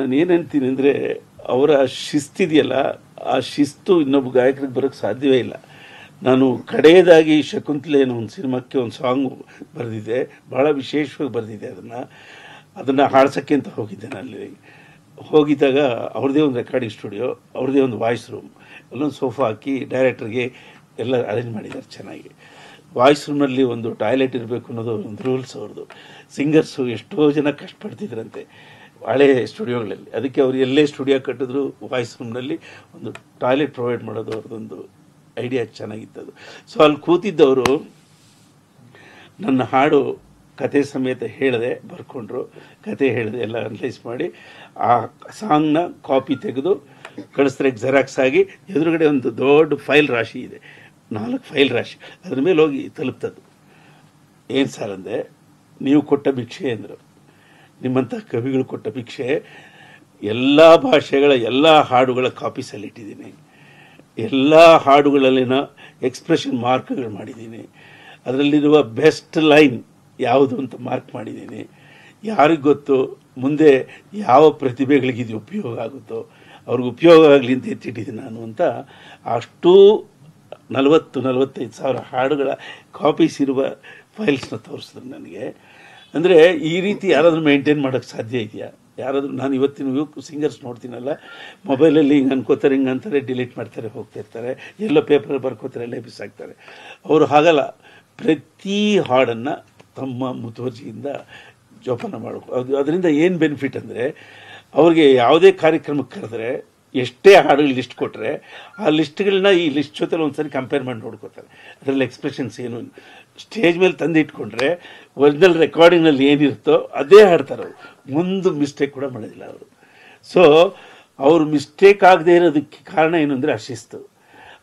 ನಾನು ಏನಂತೀನಿ ಅಂದರೆ ಅವರ ಶಿಸ್ತಿದೆಯಲ್ಲ ಆ ಶಿಸ್ತು ಇನ್ನೊಬ್ಬ ಗಾಯಕರಿಗೆ ಬರೋಕ್ಕೆ ಸಾಧ್ಯವೇ ಇಲ್ಲ ನಾನು ಕಡೆಯದಾಗಿ ಶಕುಂತಲೆ ಅನ್ನೋ ಒಂದು ಸಿನಿಮಾಕ್ಕೆ ಒಂದು ಸಾಂಗ್ ಬರೆದಿದ್ದೆ ಭಾಳ ವಿಶೇಷವಾಗಿ ಬರೆದಿದ್ದೆ ಅದನ್ನು ಅದನ್ನು ಹಾಡ್ಸೋಕ್ಕೆ ಅಂತ ಹೋಗಿದ್ದೆ ನಾನು ಹೋಗಿದ್ದಾಗ ಅವ್ರದ್ದೇ ಒಂದು ರೆಕಾರ್ಡಿಂಗ್ ಸ್ಟುಡಿಯೋ ಅವ್ರದ್ದೇ ಒಂದು ವಾಯ್ಸ್ ರೂಮ್ ಎಲ್ಲೊಂದು ಸೋಫಾ ಹಾಕಿ ಡೈರೆಕ್ಟರ್ಗೆ ಎಲ್ಲ ಅರೇಂಜ್ ಮಾಡಿದ್ದಾರೆ ಚೆನ್ನಾಗಿ ವಾಯ್ಸ್ ರೂಮ್ನಲ್ಲಿ ಒಂದು ಟಾಯ್ಲೆಟ್ ಇರಬೇಕು ಅನ್ನೋದು ಒಂದು ರೂಲ್ಸ್ ಅವ್ರದ್ದು ಸಿಂಗರ್ಸು ಎಷ್ಟೋ ಜನ ಕಷ್ಟಪಡ್ತಿದ್ರಂತೆ ಹಳೆ ಸ್ಟುಡಿಯೋಗಳಲ್ಲಿ ಅದಕ್ಕೆ ಅವ್ರು ಎಲ್ಲೇ ಸ್ಟುಡಿಯೋ ಕಟ್ಟಿದ್ರು ವಾಯ್ಸ್ ರೂಮ್ನಲ್ಲಿ ಒಂದು ಟಾಯ್ಲೆಟ್ ಪ್ರೊವೈಡ್ ಮಾಡೋದು ಅವ್ರದ್ದೊಂದು ಐಡಿಯಾ ಚೆನ್ನಾಗಿತ್ತದು ಸೊ ಅಲ್ಲಿ ಕೂತಿದ್ದವರು ನನ್ನ ಹಾಡು ಕತೆ ಸಮೇತ ಹೇಳಿದೆ ಬರ್ಕೊಂಡ್ರು ಕತೆ ಹೇಳಿದೆ ಎಲ್ಲ ಅನಲೈಸ್ ಮಾಡಿ ಆ ಸಾಂಗ್ನ ಕಾಪಿ ತೆಗೆದು ಕಳಿಸ್ತಾರೆ ಜೆರಾಕ್ಸ್ ಆಗಿ ಎದುರುಗಡೆ ಒಂದು ದೊಡ್ಡ ಫೈಲ್ ರಾಶಿ ಇದೆ ನಾಲ್ಕು ಫೈಲ್ ರಾಶಿ ಅದ್ರ ಮೇಲೆ ಹೋಗಿ ತಲುಪ್ತದ್ದು ಏನು ಸರ್ ಅಂದೆ ನೀವು ಕೊಟ್ಟ ಭಿಕ್ಷೆ ಅಂದರು ನಿಮ್ಮಂಥ ಕವಿಗಳು ಕೊಟ್ಟ ಭಿಕ್ಷೆ ಎಲ್ಲ ಭಾಷೆಗಳ ಎಲ್ಲ ಹಾಡುಗಳ ಕಾಪೀಸಲ್ಲಿಟ್ಟಿದ್ದೀನಿ ಎಲ್ಲ ಹಾಡುಗಳಲ್ಲಿನ ಎಕ್ಸ್ಪ್ರೆಷನ್ ಮಾರ್ಕ್ಗಳು ಮಾಡಿದ್ದೀನಿ ಅದರಲ್ಲಿರುವ ಬೆಸ್ಟ್ ಲೈನ್ ಯಾವುದು ಅಂತ ಮಾರ್ಕ್ ಮಾಡಿದ್ದೀನಿ ಯಾರಿಗೆ ಗೊತ್ತು ಮುಂದೆ ಯಾವ ಪ್ರತಿಭೆಗಳಿಗೆ ಇದು ಉಪಯೋಗ ಆಗುತ್ತೋ ಅವ್ರಿಗೆ ಉಪಯೋಗ ಆಗಲಿ ಅಂತ ಎತ್ತಿಟ್ಟಿದ್ದೀನಿ ನಾನು ಅಂತ ಅಷ್ಟೂ ನಲವತ್ತು ನಲವತ್ತೈದು ಸಾವಿರ ಹಾಡುಗಳ ಕಾಪೀಸ್ ಇರುವ ಫೈಲ್ಸ್ನ ತೋರಿಸಿದ್ರು ನನಗೆ ಅಂದರೆ ಈ ರೀತಿ ಯಾರಾದರೂ ಮೇಂಟೈನ್ ಮಾಡೋಕ್ಕೆ ಸಾಧ್ಯ ಇದೆಯಾ ಯಾರಾದರೂ ನಾನು ಇವತ್ತಿನ ಯುವ ಸಿಂಗರ್ಸ್ ನೋಡ್ತೀನಲ್ಲ ಮೊಬೈಲಲ್ಲಿ ಹಿಂಗೆ ಅನ್ಕೋತಾರೆ ಹಿಂಗೆ ಅಂತಾರೆ ಡಿಲೀಟ್ ಮಾಡ್ತಾರೆ ಹೋಗ್ತಿರ್ತಾರೆ ಎಲ್ಲೋ ಪೇಪರ್ ಬರ್ಕೋತಾರೆ ಎಲ್ಲ ಬಿಸಾಕ್ತಾರೆ ಅವರು ಹಾಗಲ್ಲ ಪ್ರತಿ ಹಾಡನ್ನು ತಮ್ಮ ಮುತುವರ್ಜಿಯಿಂದ ಜೋಪಾನ ಮಾಡಬೇಕು ಅದು ಅದರಿಂದ ಏನು ಬೆನಿಫಿಟ್ ಅಂದರೆ ಅವ್ರಿಗೆ ಯಾವುದೇ ಕಾರ್ಯಕ್ರಮಕ್ಕೆ ಕರೆದ್ರೆ ಎಷ್ಟೇ ಹಾಡುಗಳ ಲಿಸ್ಟ್ ಕೊಟ್ಟರೆ ಆ ಲಿಸ್ಟ್ಗಳನ್ನ ಈ ಲಿಸ್ಟ್ ಜೊತೆಲಿ ಒಂದ್ಸರಿ ಕಂಪೇರ್ ಮಾಡಿ ನೋಡ್ಕೋತಾರೆ ಅದರಲ್ಲಿ ಎಕ್ಸ್ಪ್ರೆಷನ್ಸ್ ಏನು ಸ್ಟೇಜ್ ಮೇಲೆ ತಂದು ಇಟ್ಕೊಂಡ್ರೆ ಒರಿಜಿನಲ್ ರೆಕಾರ್ಡಿಂಗ್ನಲ್ಲಿ ಏನಿರುತ್ತೋ ಅದೇ ಹಾಡ್ತಾರೆ ಅವರು ಮುಂದೆ ಮಿಸ್ಟೇಕ್ ಕೂಡ ಮಾಡೋದಿಲ್ಲ ಅವರು ಸೊ ಅವರು ಮಿಸ್ಟೇಕ್ ಆಗದೆ ಇರೋದಕ್ಕೆ ಕಾರಣ ಏನು ಅಂದರೆ ಆ ಶಿಸ್ತು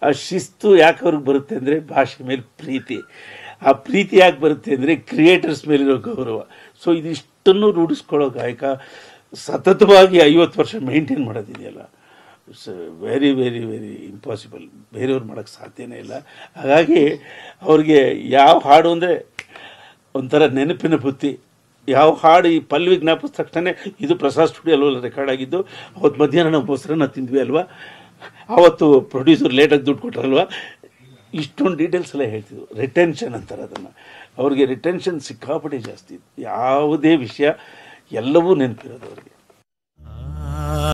ಆ ಶಿಸ್ತು ಯಾಕೆ ಅವ್ರಿಗೆ ಬರುತ್ತೆ ಅಂದರೆ ಭಾಷೆ ಮೇಲೆ ಪ್ರೀತಿ ಆ ಪ್ರೀತಿ ಯಾಕೆ ಬರುತ್ತೆ ಅಂದರೆ ಕ್ರಿಯೇಟರ್ಸ್ ಮೇಲಿರೋ ಗೌರವ ಸೊ ಇದಿಷ್ಟನ್ನು ರೂಢಿಸ್ಕೊಳ್ಳೋ ಗಾಯಕ ಸತತವಾಗಿ ಐವತ್ತು ವರ್ಷ ಮೇಂಟೈನ್ ಮಾಡೋದಿದೆಯಲ್ಲ it's very very very impossible ಬೇರೆಯವ್ರು ಮಾಡೋಕ್ಕೆ ಸಾಧ್ಯನೇ ಇಲ್ಲ ಹಾಗಾಗಿ ಅವ್ರಿಗೆ ಯಾವ ಹಾಡು ಅಂದರೆ ಒಂಥರ ನೆನಪಿನ ಬುತ್ತಿ ಯಾವ ಹಾಡು ಈ ಪಲ್ವಿ ಜ್ಞಾಪಿಸಿದ ತಕ್ಷಣ ಇದು ಪ್ರಸಾದ್ ಸ್ಟುಡಿಯೋ ಅಲ್ವಲ್ಲ ರೆಕಾರ್ಡ್ ಆಗಿದ್ದು ಅವತ್ತು ಮಧ್ಯಾಹ್ನ ನಾವು ಮೊಸರನ್ನ ತಿಂದ್ವಿ ಅಲ್ವಾ ಆವತ್ತು ಪ್ರೊಡ್ಯೂಸರ್ ಲೇಟಾಗಿ ದುಡ್ಡು ಕೊಟ್ಟರಲ್ವಾ ಇಷ್ಟೊಂದು ಡೀಟೇಲ್ಸ್ ಎಲ್ಲ ಹೇಳ್ತಿದ್ವು ರಿಟೆನ್ಷನ್ ಅಂತಾರೆ ಅದನ್ನು ಅವ್ರಿಗೆ ರಿಟೆನ್ಷನ್ ಸಿಕ್ಕಾಪಟ್ಟೆ ಜಾಸ್ತಿ ಯಾವುದೇ ವಿಷಯ ಎಲ್ಲವೂ ನೆನಪಿರೋದು ಅವ್ರಿಗೆ